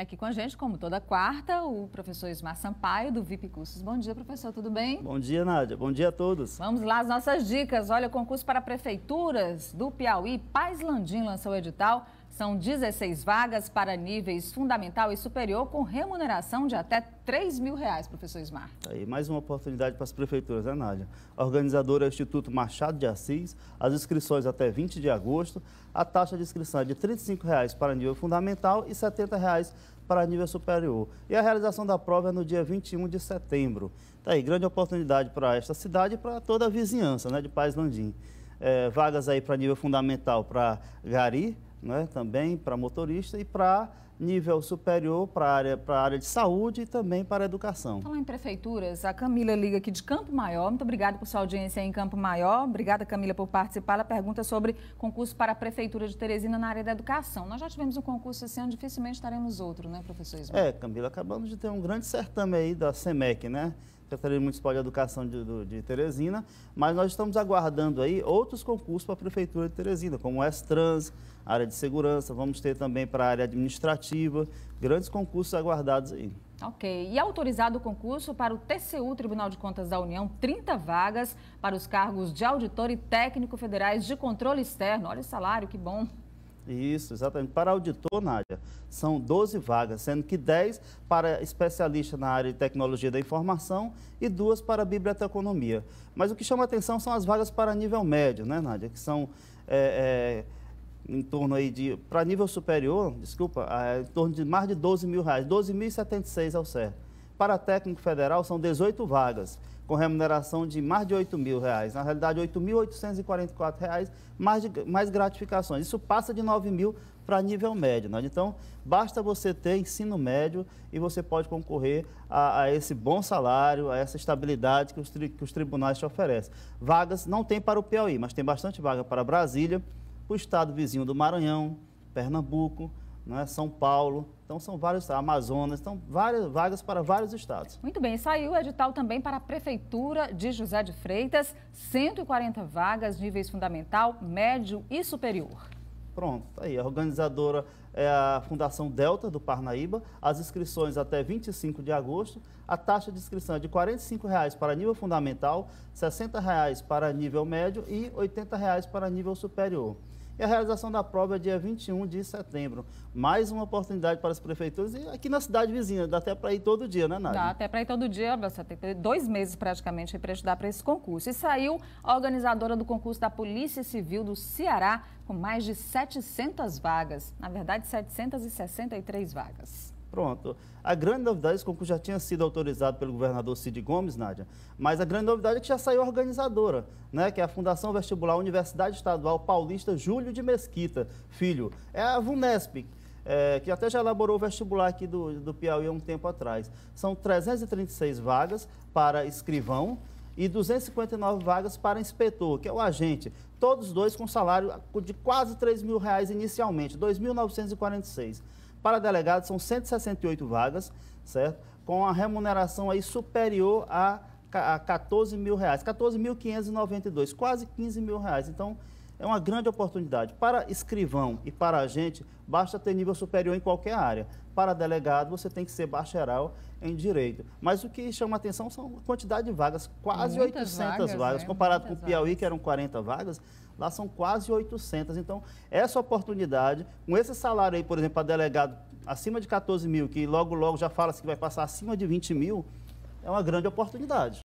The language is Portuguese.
aqui com a gente, como toda quarta, o professor Ismar Sampaio, do VIP Cursos. Bom dia, professor, tudo bem? Bom dia, Nádia. Bom dia a todos. Vamos lá, as nossas dicas. Olha, o concurso para prefeituras do Piauí, Paz Landim lançou o edital são 16 vagas para níveis fundamental e superior com remuneração de até 3 mil reais, professor Ismar. Aí, mais uma oportunidade para as prefeituras, né, Nádia? A organizadora é o Instituto Machado de Assis, as inscrições até 20 de agosto, a taxa de inscrição é de R$ 35 reais para nível fundamental e R$ reais para nível superior. E a realização da prova é no dia 21 de setembro. Está aí, grande oportunidade para esta cidade e para toda a vizinhança né, de Pais Landim. É, vagas aí para nível fundamental para Gari, né, também para motorista e para nível superior para a área, para área de saúde e também para a educação. Falando em prefeituras, a Camila liga aqui de Campo Maior. Muito obrigada por sua audiência em Campo Maior. Obrigada, Camila, por participar. Ela pergunta sobre concurso para a Prefeitura de Teresina na área da educação. Nós já tivemos um concurso esse ano, dificilmente teremos outro, né, professor Ismael? É, Camila, acabamos de ter um grande certame aí da SEMEC, né? Secretaria Municipal de Educação de, de, Teresina, mas nós estamos aguardando aí outros concursos para a Prefeitura de Teresina, como o S-Trans, área de segurança, vamos ter também para a área administrativa, grandes concursos aguardados aí. Ok. E autorizado o concurso para o TCU, Tribunal de Contas da União, 30 vagas para os cargos de auditor e técnico federais de controle externo. Olha o salário, que bom. Isso, exatamente. Para auditor, Nádia, são 12 vagas, sendo que 10 para especialista na área de tecnologia da informação e duas para biblioteconomia. Mas o que chama atenção são as vagas para nível médio, né, Nádia? Que são. É, é em torno aí de, para nível superior, desculpa, é, em torno de mais de 12 mil reais, 12.076 ao certo. Para técnico federal são 18 vagas, com remuneração de mais de 8 mil reais, na realidade 8.844 reais, mais, de, mais gratificações. Isso passa de 9 mil para nível médio. Né? Então, basta você ter ensino médio e você pode concorrer a, a esse bom salário, a essa estabilidade que os, tri, que os tribunais te oferecem. Vagas não tem para o Piauí, mas tem bastante vaga para Brasília, o estado vizinho do Maranhão, Pernambuco, né, São Paulo, então são vários tá, Amazonas, então várias vagas para vários estados. Muito bem, saiu o edital também para a prefeitura de José de Freitas, 140 vagas níveis fundamental, médio e superior. Pronto, tá aí. A organizadora é a Fundação Delta do Parnaíba. As inscrições até 25 de agosto. A taxa de inscrição é de R$ reais para nível fundamental, R$ reais para nível médio e R$ 80,00 para nível superior e a realização da prova é dia 21 de setembro. Mais uma oportunidade para as prefeituras e aqui na cidade vizinha, dá até para ir todo dia, né, Nádia? Dá até para ir todo dia, você tem que ter dois meses praticamente para estudar para esse concurso. E saiu a organizadora do concurso da Polícia Civil do Ceará com mais de 700 vagas, na verdade 763 vagas. Pronto. A grande novidade, esse concurso já tinha sido autorizado pelo governador Cid Gomes, Nádia, mas a grande novidade é que já saiu a organizadora, né, que é a Fundação Vestibular Universidade Estadual Paulista Júlio de Mesquita, filho. É a VUNESP, é, que até já elaborou o vestibular aqui do, do Piauí há um tempo atrás. São 336 vagas para escrivão, e 259 vagas para inspetor, que é o agente. Todos dois com salário de quase 3 mil reais inicialmente, 2.946. Para delegado, são 168 vagas, certo? Com a remuneração aí superior a, 14 mil reais, 14.592, quase 15 mil reais. Então, é uma grande oportunidade. Para escrivão e para agente, basta ter nível superior em qualquer área. Para delegado, você tem que ser bacharel em direito. Mas o que chama atenção são a quantidade de vagas, quase Muitas 800 vagas, vagas. Né? comparado Muitas com o Piauí, que eram 40 vagas, lá são quase 800. Então, essa oportunidade, com esse salário aí, por exemplo, para delegado acima de 14 mil, que logo, logo já fala se que vai passar acima de 20 mil, é uma grande oportunidade.